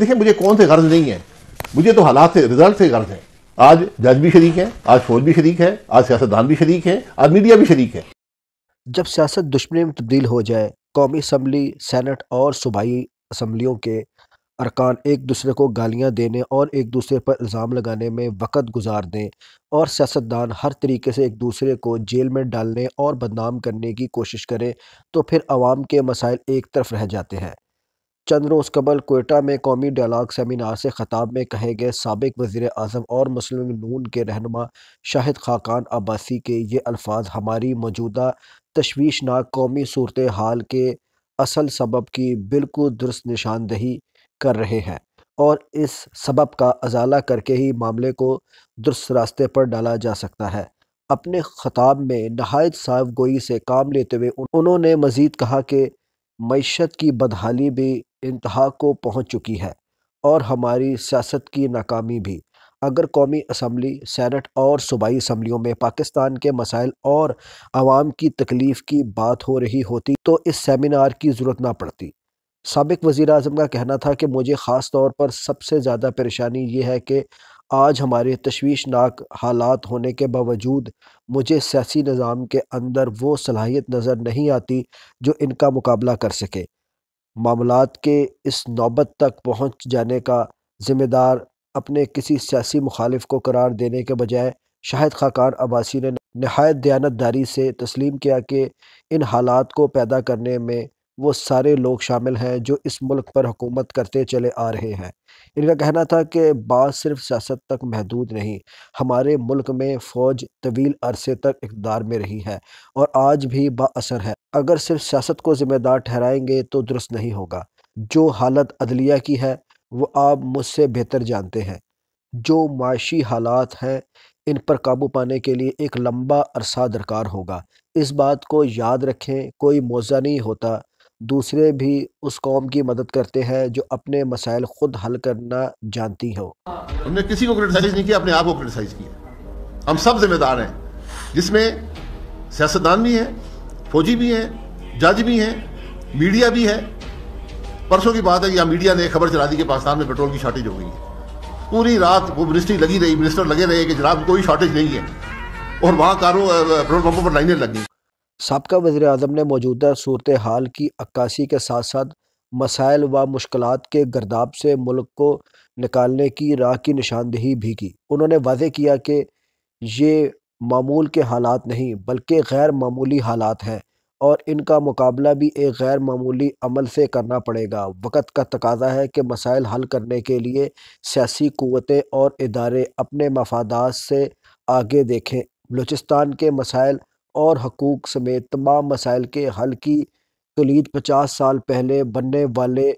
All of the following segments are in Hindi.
देखिए मुझे कौन से गर्ज नहीं है मुझे तो हालात से रिजल्ट से गर्ज है आज जज भी शरीक है आज फौज भी शरीक है आज सियासतदान भी शरीक है आज मीडिया भी शरीक है जब सियासत दुश्मनी में तब्दील हो जाए कौमी असम्बली सैनट और सूबाई असम्बलियों के अरकान एक दूसरे को गालियाँ देने और एक दूसरे पर इल्ज़ाम लगाने में वक़्त गुजार दें और सियासतदान हर तरीके से एक दूसरे को जेल में डालने और बदनाम करने की कोशिश करें तो फिर आवाम के मसाइल एक तरफ रह जाते हैं चंद रोज़ कबल कोयटा में कौमी डायलाग सेमिनार से ख़ताब में कहे गए सबक वज़ी अजम और मुस्लिम नून के रहनमा शाहिद खाकान अब्बासी के ये अल्फाज हमारी मौजूदा तशवीशनाक कौमी सूरत हाल के असल सबब की बिल्कुल दुरुस्त निशानदही कर रहे हैं और इस सबब का अजाला करके ही मामले को दुरुस्त रास्ते पर डाला जा सकता है अपने ख़ताब में नहायत साफ गोई से काम लेते हुए उन्होंने मज़ीद कहा कि मीशत की बदहाली भी इंतहा को पहुँच चुकी है और हमारी सियासत की नाकामी भी अगर कौमी असम्बली सैनट और सूबाई असम्बलियों में पाकिस्तान के मसाइल और आवाम की तकलीफ़ की बात हो रही होती तो इस सेमिनार की ज़रूरत ना पड़ती सबक वज़ी अजम का कहना था कि मुझे ख़ास तौर पर सबसे ज़्यादा परेशानी यह है कि आज हमारे तशवीशनाक हालात होने के बावजूद मुझे सियासी निज़ाम के अंदर वो सलाहियत नज़र नहीं आती जो इनका मुकाबला कर सके मामला के इस नौबत तक पहुँच जाने का ज़िम्मेदार अपने किसी सियासी मुखालिफ को करार देने के बजाय शाहिद खाकान अब्बासी ने नहायत दयानतदारी से तस्लीम किया कि इन हालात को पैदा करने में वो सारे लोग शामिल हैं जो इस मुल्क पर हुकूमत करते चले आ रहे हैं इनका कहना था कि बात सिर्फ सियासत तक महदूद नहीं हमारे मुल्क में फ़ौज तवील अरसे तक इकदार में रही है और आज भी बासर है अगर सिर्फ सियासत को ज़िम्मेदार ठहराएंगे तो दुरुस्त नहीं होगा जो हालत अदलिया की है वह आप मुझसे बेहतर जानते हैं जो माशी हालात हैं इन पर काबू पाने के लिए एक लंबा अरसा दरकार होगा इस बात को याद रखें कोई मौजा नहीं होता दूसरे भी उस कौम की मदद करते हैं जो अपने मसाइल खुद हल करना जानती हो हमने किसी को क्रिटिसाइज नहीं किया अपने आप को क्रिटिसाइज किया हम सब जिम्मेदार हैं जिसमें सियासतदान भी हैं फौजी भी हैं जज भी हैं मीडिया भी है परसों की बात है या मीडिया ने खबर चला दी कि पाकिस्तान में पेट्रोल की शॉर्टेज हो गई है पूरी रात वो मिनिस्ट्री लगी रही मिनिस्टर लगे रहे कि जनाब कोई शॉर्टेज नहीं है और वहाँ कारों पेट्रोल पंपों पर लाइनें लग गई सबका वज़ी अजम ने मौजूदा सूरत हाल की अक्सी के साथ साथ मसाइल व मुश्किल के गर्दाब से मुल्क को निकालने की राह की निशानदेही भी की उन्होंने वाजे किया कि ये मामूल के हालात नहीं बल्कि गैर मामूली हालात हैं और इनका मुकाबला भी एक गैर मामूली अमल से करना पड़ेगा वक़्त का तकाजा है कि मसाइल हल करने के लिए सियासी क़वतें और इदारे अपने मफादात से आगे देखें बलूचिस्तान के मसाइल और हकूक़ समेत तमाम मसाइल के हल की कलीद पचास साल पहले बनने वाले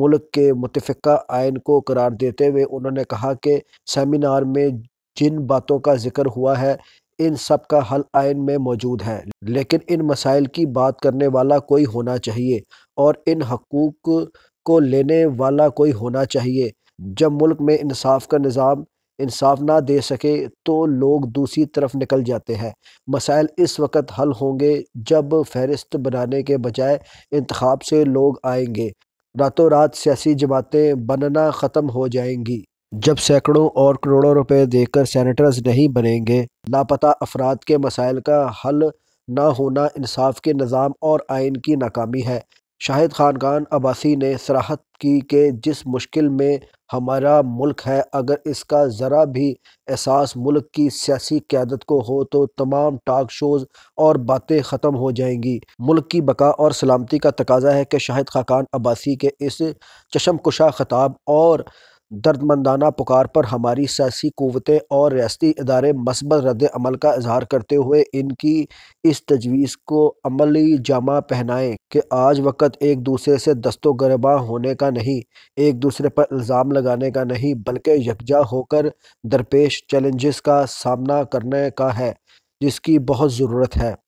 मुल्क के मुतफ़ा आयन को करार देते हुए उन्होंने कहा कि सेमिनार में जिन बातों का जिक्र हुआ है इन सब का हल आयन में मौजूद है लेकिन इन मसाइल की बात करने वाला कोई होना चाहिए और इन हकूक़ को लेने वाला कोई होना चाहिए जब मुल्क में इंसाफ का निज़ाम इंसाफ ना दे सके तो लोग दूसरी तरफ निकल जाते हैं मसाइल इस वक्त हल होंगे जब फहरिस्त बनाने के बजाय इंतखब से लोग आएंगे रातों रात सियासी जमातें बनना ख़त्म हो जाएंगी जब सैकड़ों और करोड़ों रुपए देकर सैनिटर्स नहीं बनेंगे लापता अफराद के मसाइल का हल ना होना इंसाफ के निज़ाम और आइन की नाकामी है शाहिद खान खान अब्बासी ने सराहत की कि जिस मुश्किल में हमारा मुल्क है अगर इसका ज़रा भी एहसास मुल्क की सियासी क्यादत को हो तो तमाम टाक शोज़ और बातें ख़त्म हो जाएंगी मुल्क की बका और सलामती का तकाजा है कि शाहिद खाकान अब्बासी के इस चशमकुशा खताब और दर्दमंदाना पुकार पर हमारी सियासी कुतें और रियाती इदारे मसबत रद्दमल का इजहार करते हुए इनकी इस तजवीज़ को अमली जामा पहनाएँ कि आज वक्त एक दूसरे से दस्तो गरबा होने का नहीं एक दूसरे पर इल्ज़ाम लगाने का नहीं बल्कि यकजा होकर दरपेश चैलेंज का सामना करने का है जिसकी बहुत ज़रूरत है